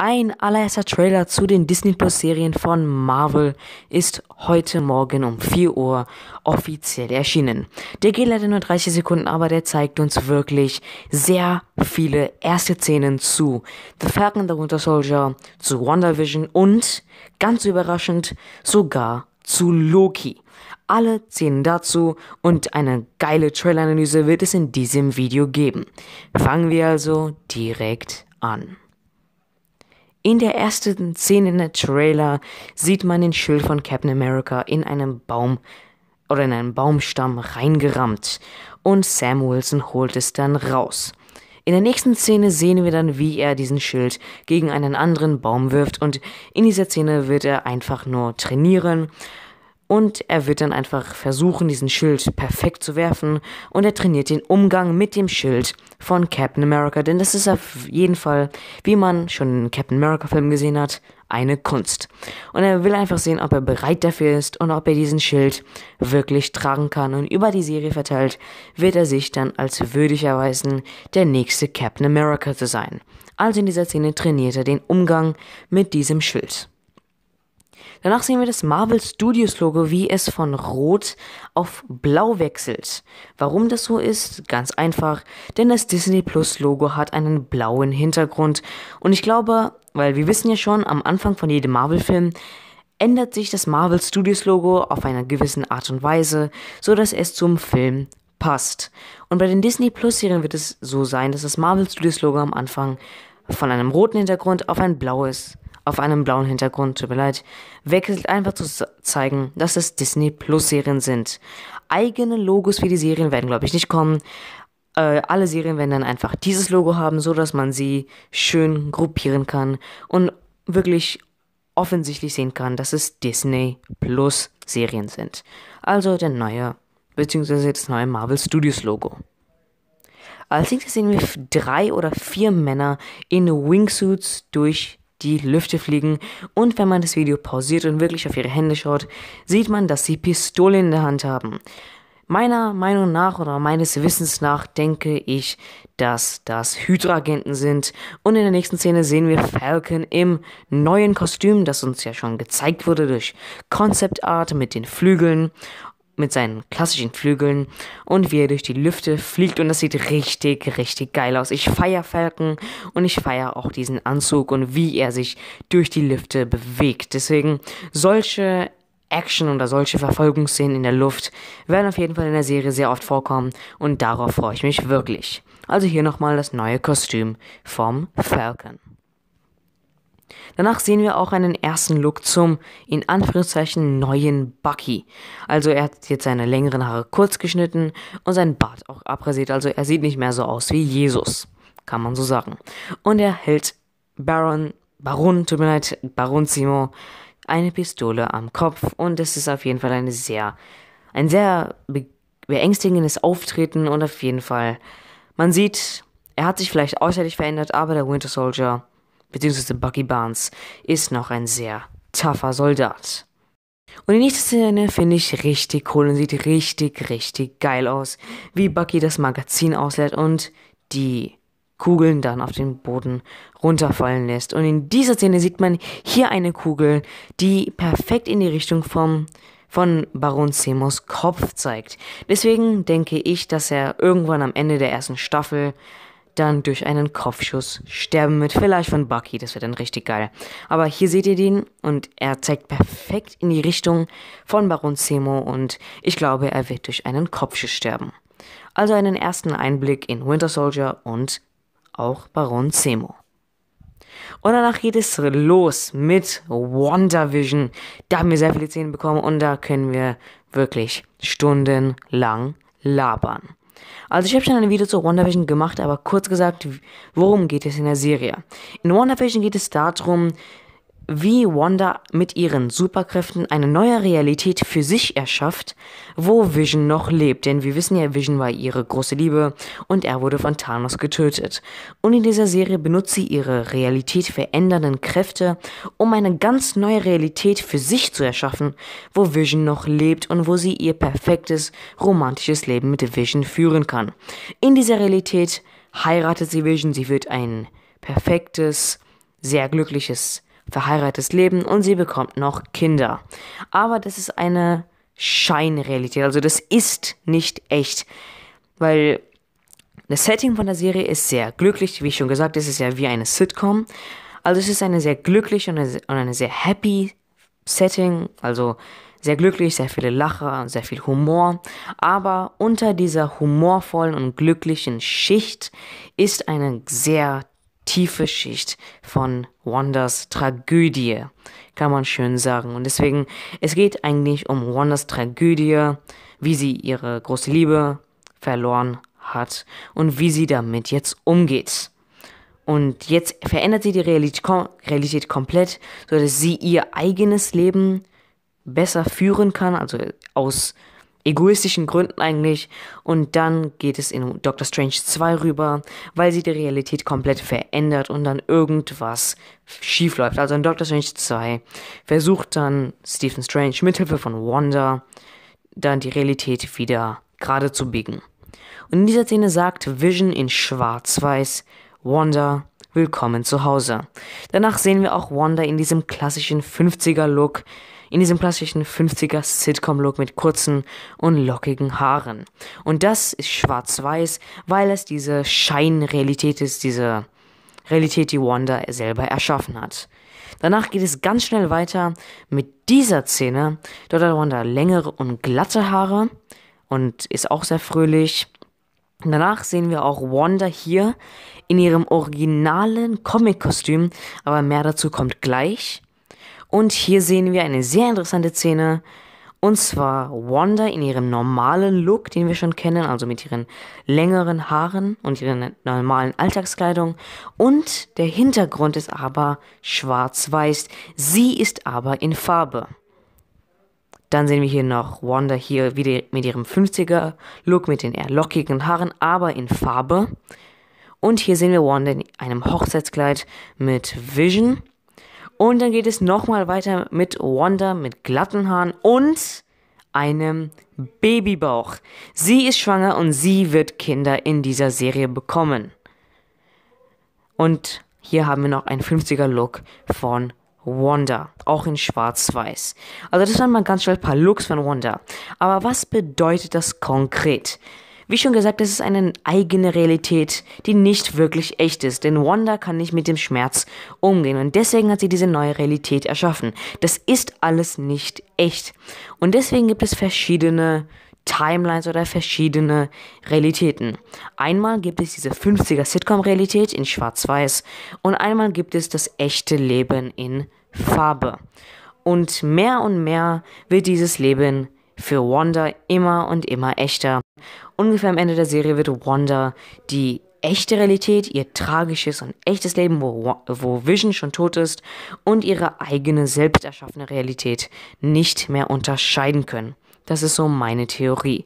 Ein allererster Trailer zu den Disney Plus Serien von Marvel ist heute Morgen um 4 Uhr offiziell erschienen. Der geht leider nur 30 Sekunden, aber der zeigt uns wirklich sehr viele erste Szenen zu The Falcon and the Winter Soldier, zu WandaVision und, ganz überraschend, sogar zu Loki. Alle Szenen dazu und eine geile Trailer-Analyse wird es in diesem Video geben. Fangen wir also direkt an. In der ersten Szene in der Trailer sieht man den Schild von Captain America in einem Baum oder in einen Baumstamm reingerammt und Sam Wilson holt es dann raus. In der nächsten Szene sehen wir dann, wie er diesen Schild gegen einen anderen Baum wirft und in dieser Szene wird er einfach nur trainieren und er wird dann einfach versuchen, diesen Schild perfekt zu werfen. Und er trainiert den Umgang mit dem Schild von Captain America. Denn das ist auf jeden Fall, wie man schon in Captain america Film gesehen hat, eine Kunst. Und er will einfach sehen, ob er bereit dafür ist und ob er diesen Schild wirklich tragen kann. Und über die Serie verteilt wird er sich dann als würdig erweisen, der nächste Captain America zu sein. Also in dieser Szene trainiert er den Umgang mit diesem Schild. Danach sehen wir das Marvel Studios Logo, wie es von Rot auf Blau wechselt. Warum das so ist? Ganz einfach, denn das Disney Plus Logo hat einen blauen Hintergrund. Und ich glaube, weil wir wissen ja schon, am Anfang von jedem Marvel-Film ändert sich das Marvel Studios Logo auf einer gewissen Art und Weise, so dass es zum Film passt. Und bei den Disney Plus Serien wird es so sein, dass das Marvel Studios Logo am Anfang von einem roten Hintergrund auf ein blaues auf einem blauen Hintergrund, tut mir leid, wechselt einfach zu zeigen, dass es Disney Plus Serien sind. Eigene Logos für die Serien werden, glaube ich, nicht kommen. Äh, alle Serien werden dann einfach dieses Logo haben, sodass man sie schön gruppieren kann und wirklich offensichtlich sehen kann, dass es Disney Plus Serien sind. Also der neue, beziehungsweise das neue Marvel Studios Logo. Als nächstes sehen wir drei oder vier Männer in Wingsuits durch die Lüfte fliegen und wenn man das Video pausiert und wirklich auf ihre Hände schaut, sieht man, dass sie Pistolen in der Hand haben. Meiner Meinung nach oder meines Wissens nach denke ich, dass das Hydra-Agenten sind. Und in der nächsten Szene sehen wir Falcon im neuen Kostüm, das uns ja schon gezeigt wurde durch Concept Art mit den Flügeln mit seinen klassischen Flügeln und wie er durch die Lüfte fliegt und das sieht richtig, richtig geil aus. Ich feiere Falken und ich feiere auch diesen Anzug und wie er sich durch die Lüfte bewegt. Deswegen solche Action oder solche Verfolgungsszenen in der Luft werden auf jeden Fall in der Serie sehr oft vorkommen und darauf freue ich mich wirklich. Also hier nochmal das neue Kostüm vom Falcon. Danach sehen wir auch einen ersten Look zum in Anführungszeichen neuen Bucky. Also er hat jetzt seine längeren Haare kurz geschnitten und seinen Bart auch abrasiert, also er sieht nicht mehr so aus wie Jesus, kann man so sagen. Und er hält Baron, Baron, tut mir leid, Baron Simo eine Pistole am Kopf und es ist auf jeden Fall eine sehr, ein sehr be beängstigendes Auftreten und auf jeden Fall, man sieht, er hat sich vielleicht äußerlich verändert, aber der Winter Soldier beziehungsweise Bucky Barnes, ist noch ein sehr tougher Soldat. Und die nächste Szene finde ich richtig cool und sieht richtig, richtig geil aus, wie Bucky das Magazin auslädt und die Kugeln dann auf den Boden runterfallen lässt. Und in dieser Szene sieht man hier eine Kugel, die perfekt in die Richtung vom von Baron Semos Kopf zeigt. Deswegen denke ich, dass er irgendwann am Ende der ersten Staffel dann durch einen Kopfschuss sterben mit vielleicht von Bucky. Das wird dann richtig geil. Aber hier seht ihr den und er zeigt perfekt in die Richtung von Baron Zemo und ich glaube, er wird durch einen Kopfschuss sterben. Also einen ersten Einblick in Winter Soldier und auch Baron Zemo. Und danach geht es los mit WandaVision. Da haben wir sehr viele Szenen bekommen und da können wir wirklich stundenlang labern. Also ich habe schon ein Video zu WandaVision gemacht, aber kurz gesagt, worum geht es in der Serie? In WandaVision geht es darum, wie Wanda mit ihren Superkräften eine neue Realität für sich erschafft, wo Vision noch lebt. Denn wir wissen ja, Vision war ihre große Liebe und er wurde von Thanos getötet. Und in dieser Serie benutzt sie ihre Realität verändernden Kräfte, um eine ganz neue Realität für sich zu erschaffen, wo Vision noch lebt und wo sie ihr perfektes romantisches Leben mit Vision führen kann. In dieser Realität heiratet sie Vision, sie wird ein perfektes, sehr glückliches verheiratetes Leben und sie bekommt noch Kinder. Aber das ist eine Scheinrealität, also das ist nicht echt, weil das Setting von der Serie ist sehr glücklich, wie schon gesagt, es ist ja wie eine Sitcom. Also es ist eine sehr glückliche und eine, und eine sehr happy Setting, also sehr glücklich, sehr viele Lacher, sehr viel Humor, aber unter dieser humorvollen und glücklichen Schicht ist eine sehr tiefe Schicht von Wanders Tragödie, kann man schön sagen. Und deswegen, es geht eigentlich um Wanders Tragödie, wie sie ihre große Liebe verloren hat und wie sie damit jetzt umgeht. Und jetzt verändert sie die Realität, komplett, sodass sie ihr eigenes Leben besser führen kann, also aus egoistischen Gründen eigentlich. Und dann geht es in Doctor Strange 2 rüber, weil sie die Realität komplett verändert und dann irgendwas schief läuft. Also in Doctor Strange 2 versucht dann Stephen Strange mithilfe von Wanda dann die Realität wieder gerade zu biegen. Und in dieser Szene sagt Vision in Schwarz-Weiß, Wanda, willkommen zu Hause. Danach sehen wir auch Wanda in diesem klassischen 50er-Look in diesem klassischen 50er Sitcom-Look mit kurzen und lockigen Haaren. Und das ist schwarz-weiß, weil es diese Scheinrealität ist, diese Realität, die Wanda selber erschaffen hat. Danach geht es ganz schnell weiter mit dieser Szene. Dort hat Wanda längere und glatte Haare und ist auch sehr fröhlich. Danach sehen wir auch Wanda hier in ihrem originalen Comic-Kostüm, aber mehr dazu kommt gleich. Und hier sehen wir eine sehr interessante Szene. Und zwar Wanda in ihrem normalen Look, den wir schon kennen, also mit ihren längeren Haaren und ihrer normalen Alltagskleidung. Und der Hintergrund ist aber schwarz-weiß. Sie ist aber in Farbe. Dann sehen wir hier noch Wanda hier wieder mit ihrem 50er-Look, mit den eher lockigen Haaren, aber in Farbe. Und hier sehen wir Wanda in einem Hochzeitskleid mit Vision. Und dann geht es nochmal weiter mit Wanda mit glatten Haaren und einem Babybauch. Sie ist schwanger und sie wird Kinder in dieser Serie bekommen. Und hier haben wir noch einen 50er Look von Wanda, auch in schwarz-weiß. Also das waren mal ganz schnell ein paar Looks von Wanda. Aber was bedeutet das konkret? Wie schon gesagt, das ist eine eigene Realität, die nicht wirklich echt ist, denn Wanda kann nicht mit dem Schmerz umgehen und deswegen hat sie diese neue Realität erschaffen. Das ist alles nicht echt. Und deswegen gibt es verschiedene Timelines oder verschiedene Realitäten. Einmal gibt es diese 50er Sitcom-Realität in Schwarz-Weiß und einmal gibt es das echte Leben in Farbe. Und mehr und mehr wird dieses Leben für Wanda immer und immer echter. Ungefähr am Ende der Serie wird Wanda die echte Realität, ihr tragisches und echtes Leben, wo, wo Vision schon tot ist, und ihre eigene selbst erschaffene Realität nicht mehr unterscheiden können. Das ist so meine Theorie.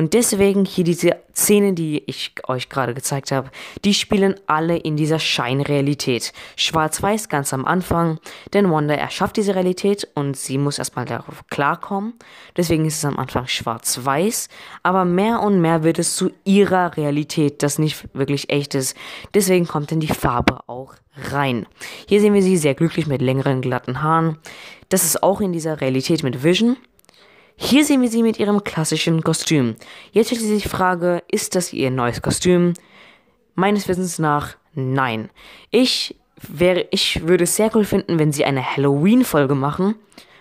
Und deswegen hier diese Szenen, die ich euch gerade gezeigt habe, die spielen alle in dieser Scheinrealität. Schwarz-Weiß ganz am Anfang, denn Wanda erschafft diese Realität und sie muss erstmal darauf klarkommen. Deswegen ist es am Anfang schwarz-weiß, aber mehr und mehr wird es zu ihrer Realität, das nicht wirklich echt ist. Deswegen kommt dann die Farbe auch rein. Hier sehen wir sie sehr glücklich mit längeren glatten Haaren. Das ist auch in dieser Realität mit Vision. Hier sehen wir sie mit ihrem klassischen Kostüm. Jetzt stellt sie sich die Frage, ist das ihr neues Kostüm? Meines Wissens nach nein. Ich wäre, ich würde es sehr cool finden, wenn sie eine Halloween-Folge machen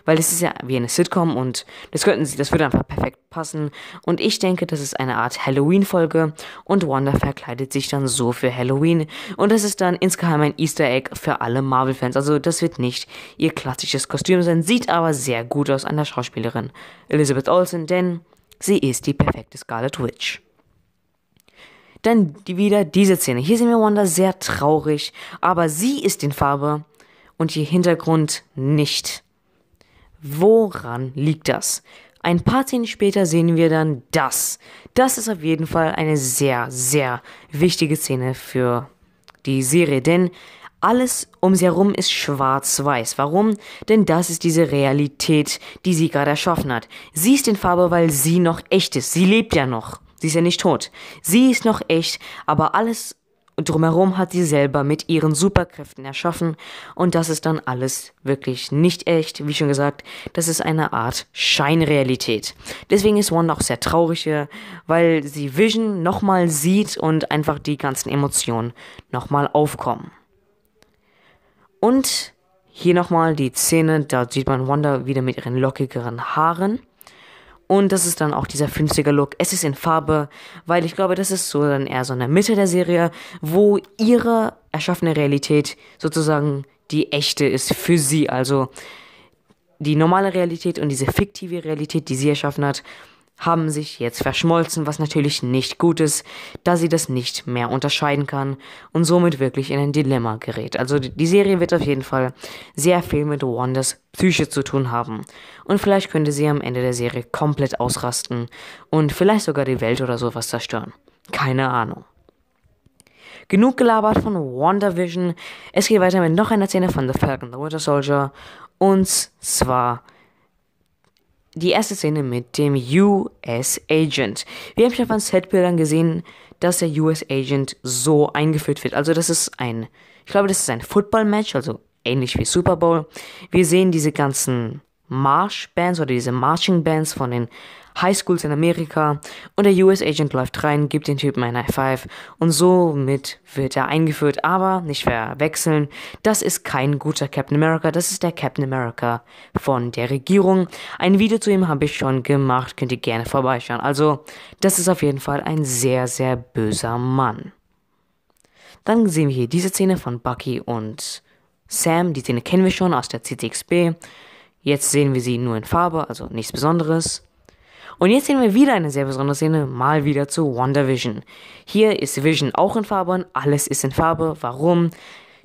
weil es ist ja wie eine Sitcom und das könnten sie, das würde einfach perfekt passen. Und ich denke, das ist eine Art Halloween-Folge und Wanda verkleidet sich dann so für Halloween. Und das ist dann insgeheim ein Easter Egg für alle Marvel-Fans. Also das wird nicht ihr klassisches Kostüm sein, sieht aber sehr gut aus an der Schauspielerin Elizabeth Olsen, denn sie ist die perfekte Scarlet Witch. Dann wieder diese Szene. Hier sehen wir Wanda sehr traurig, aber sie ist in Farbe und ihr Hintergrund nicht. Woran liegt das? Ein paar Szenen später sehen wir dann das. Das ist auf jeden Fall eine sehr, sehr wichtige Szene für die Serie, denn alles um sie herum ist schwarz-weiß. Warum? Denn das ist diese Realität, die sie gerade erschaffen hat. Sie ist in Farbe, weil sie noch echt ist. Sie lebt ja noch. Sie ist ja nicht tot. Sie ist noch echt, aber alles drumherum hat sie selber mit ihren Superkräften erschaffen und das ist dann alles wirklich nicht echt. Wie schon gesagt, das ist eine Art Scheinrealität. Deswegen ist Wanda auch sehr traurig hier, weil sie Vision nochmal sieht und einfach die ganzen Emotionen nochmal aufkommen. Und hier nochmal die Szene, da sieht man Wanda wieder mit ihren lockigeren Haaren. Und das ist dann auch dieser 50er-Look. Es ist in Farbe, weil ich glaube, das ist so dann eher so in der Mitte der Serie, wo ihre erschaffene Realität sozusagen die echte ist für sie. Also die normale Realität und diese fiktive Realität, die sie erschaffen hat, haben sich jetzt verschmolzen, was natürlich nicht gut ist, da sie das nicht mehr unterscheiden kann und somit wirklich in ein Dilemma gerät. Also die Serie wird auf jeden Fall sehr viel mit Wandas Psyche zu tun haben und vielleicht könnte sie am Ende der Serie komplett ausrasten und vielleicht sogar die Welt oder sowas zerstören. Keine Ahnung. Genug gelabert von WandaVision. Es geht weiter mit noch einer Szene von The Falcon, The Winter Soldier und zwar die erste Szene mit dem US Agent. Wir haben schon von Setbildern gesehen, dass der US Agent so eingeführt wird. Also das ist ein, ich glaube, das ist ein Football-Match, also ähnlich wie Super Bowl. Wir sehen diese ganzen Marsh Bands oder diese Marching Bands von den Highschools in Amerika und der US Agent läuft rein, gibt den Typen ein High Five und somit wird er eingeführt, aber nicht verwechseln, das ist kein guter Captain America, das ist der Captain America von der Regierung. Ein Video zu ihm habe ich schon gemacht, könnt ihr gerne vorbeischauen. Also, das ist auf jeden Fall ein sehr, sehr böser Mann. Dann sehen wir hier diese Szene von Bucky und Sam, die Szene kennen wir schon aus der CTXB. Jetzt sehen wir sie nur in Farbe, also nichts Besonderes. Und jetzt sehen wir wieder eine sehr besondere Szene, mal wieder zu WandaVision. Hier ist Vision auch in Farbe und alles ist in Farbe. Warum?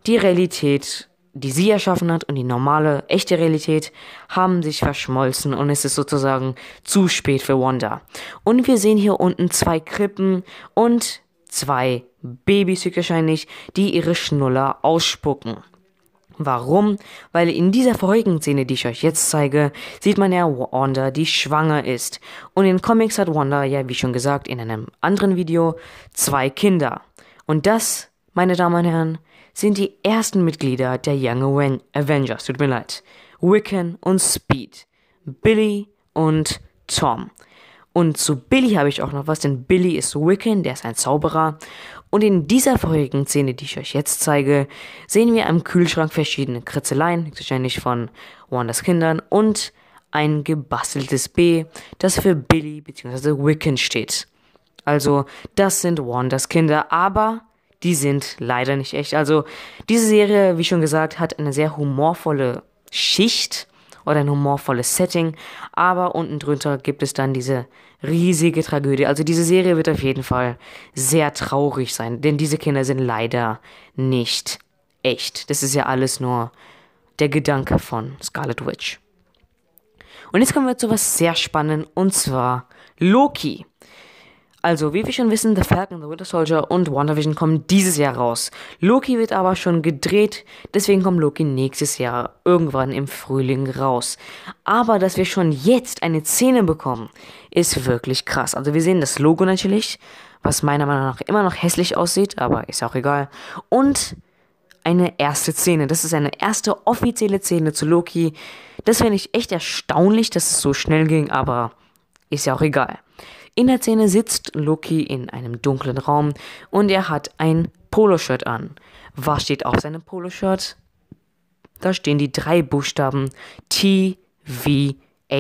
Die Realität, die sie erschaffen hat und die normale, echte Realität haben sich verschmolzen und es ist sozusagen zu spät für Wanda. Und wir sehen hier unten zwei Krippen und zwei Babys höchstwahrscheinlich, die ihre Schnuller ausspucken. Warum? Weil in dieser vorigen Szene, die ich euch jetzt zeige, sieht man ja Wanda, die schwanger ist. Und in Comics hat Wanda ja, wie schon gesagt, in einem anderen Video zwei Kinder. Und das, meine Damen und Herren, sind die ersten Mitglieder der Young Avengers. Tut mir leid. Wiccan und Speed. Billy und Tom. Und zu Billy habe ich auch noch was, denn Billy ist Wiccan, der ist ein Zauberer. Und in dieser vorigen Szene, die ich euch jetzt zeige, sehen wir am Kühlschrank verschiedene Kritzeleien, wahrscheinlich von Wanders Kindern, und ein gebasteltes B, das für Billy bzw. Wiccan steht. Also, das sind Wanders Kinder, aber die sind leider nicht echt. Also, diese Serie, wie schon gesagt, hat eine sehr humorvolle Schicht oder ein humorvolles Setting, aber unten drunter gibt es dann diese riesige Tragödie. Also diese Serie wird auf jeden Fall sehr traurig sein, denn diese Kinder sind leider nicht echt. Das ist ja alles nur der Gedanke von Scarlet Witch. Und jetzt kommen wir zu was sehr spannend und zwar Loki. Also, wie wir schon wissen, The Falcon, The Winter Soldier und WandaVision kommen dieses Jahr raus. Loki wird aber schon gedreht, deswegen kommt Loki nächstes Jahr irgendwann im Frühling raus. Aber dass wir schon jetzt eine Szene bekommen, ist wirklich krass. Also, wir sehen das Logo natürlich, was meiner Meinung nach immer noch hässlich aussieht, aber ist auch egal. Und eine erste Szene. Das ist eine erste offizielle Szene zu Loki. Das finde ich echt erstaunlich, dass es so schnell ging, aber ist ja auch egal. In der Szene sitzt Loki in einem dunklen Raum und er hat ein Poloshirt an. Was steht auf seinem Poloshirt? Da stehen die drei Buchstaben TVA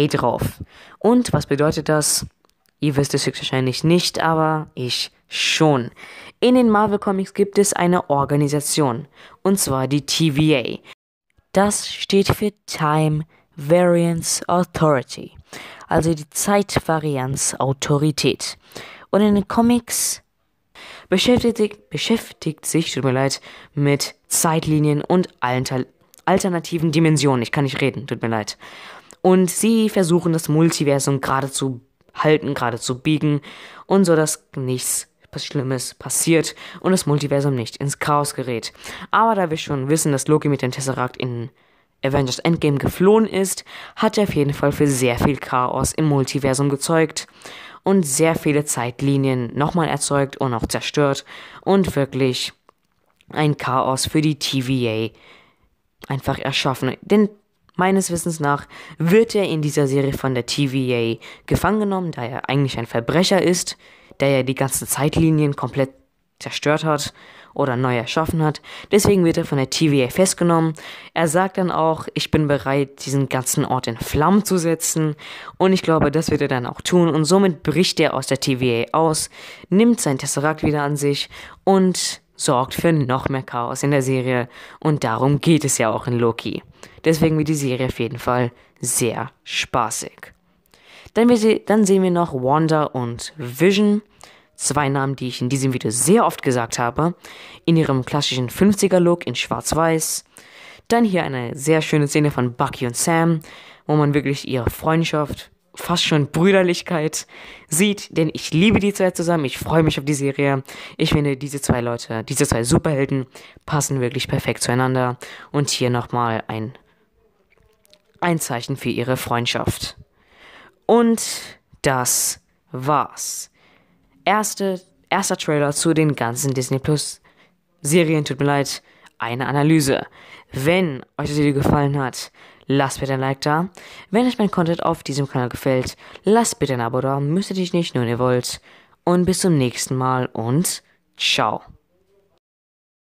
drauf. Und was bedeutet das? Ihr wisst es höchstwahrscheinlich nicht, aber ich schon. In den Marvel Comics gibt es eine Organisation, und zwar die TVA. Das steht für Time Variance Authority, also die Zeitvarianz Autorität. Und in den Comics beschäftigt, beschäftigt sich, tut mir leid, mit Zeitlinien und alternativen Dimensionen. Ich kann nicht reden, tut mir leid. Und sie versuchen das Multiversum gerade zu halten, gerade zu biegen und so, dass nichts Schlimmes passiert und das Multiversum nicht ins Chaos gerät. Aber da wir schon wissen, dass Loki mit dem Tesseract in Avengers Endgame geflohen ist, hat er auf jeden Fall für sehr viel Chaos im Multiversum gezeugt und sehr viele Zeitlinien nochmal erzeugt und auch zerstört und wirklich ein Chaos für die TVA einfach erschaffen. Denn meines Wissens nach wird er in dieser Serie von der TVA gefangen genommen, da er eigentlich ein Verbrecher ist, der ja die ganzen Zeitlinien komplett zerstört hat oder neu erschaffen hat. Deswegen wird er von der TVA festgenommen. Er sagt dann auch, ich bin bereit, diesen ganzen Ort in Flammen zu setzen. Und ich glaube, das wird er dann auch tun. Und somit bricht er aus der TVA aus, nimmt sein Tesseract wieder an sich und sorgt für noch mehr Chaos in der Serie. Und darum geht es ja auch in Loki. Deswegen wird die Serie auf jeden Fall sehr spaßig. Dann, wir, dann sehen wir noch Wanda und Vision. Zwei Namen, die ich in diesem Video sehr oft gesagt habe. In ihrem klassischen 50er-Look in Schwarz-Weiß. Dann hier eine sehr schöne Szene von Bucky und Sam, wo man wirklich ihre Freundschaft, fast schon Brüderlichkeit sieht, denn ich liebe die zwei zusammen, ich freue mich auf die Serie. Ich finde, diese zwei Leute, diese zwei Superhelden passen wirklich perfekt zueinander. Und hier nochmal ein, ein Zeichen für ihre Freundschaft. Und das war's erste, erster Trailer zu den ganzen Disney Plus Serien. Tut mir leid, eine Analyse. Wenn euch das Video gefallen hat, lasst bitte ein Like da. Wenn euch mein Content auf diesem Kanal gefällt, lasst bitte ein Abo da. Müsst ihr dich nicht, nur wenn ihr wollt. Und bis zum nächsten Mal und ciao.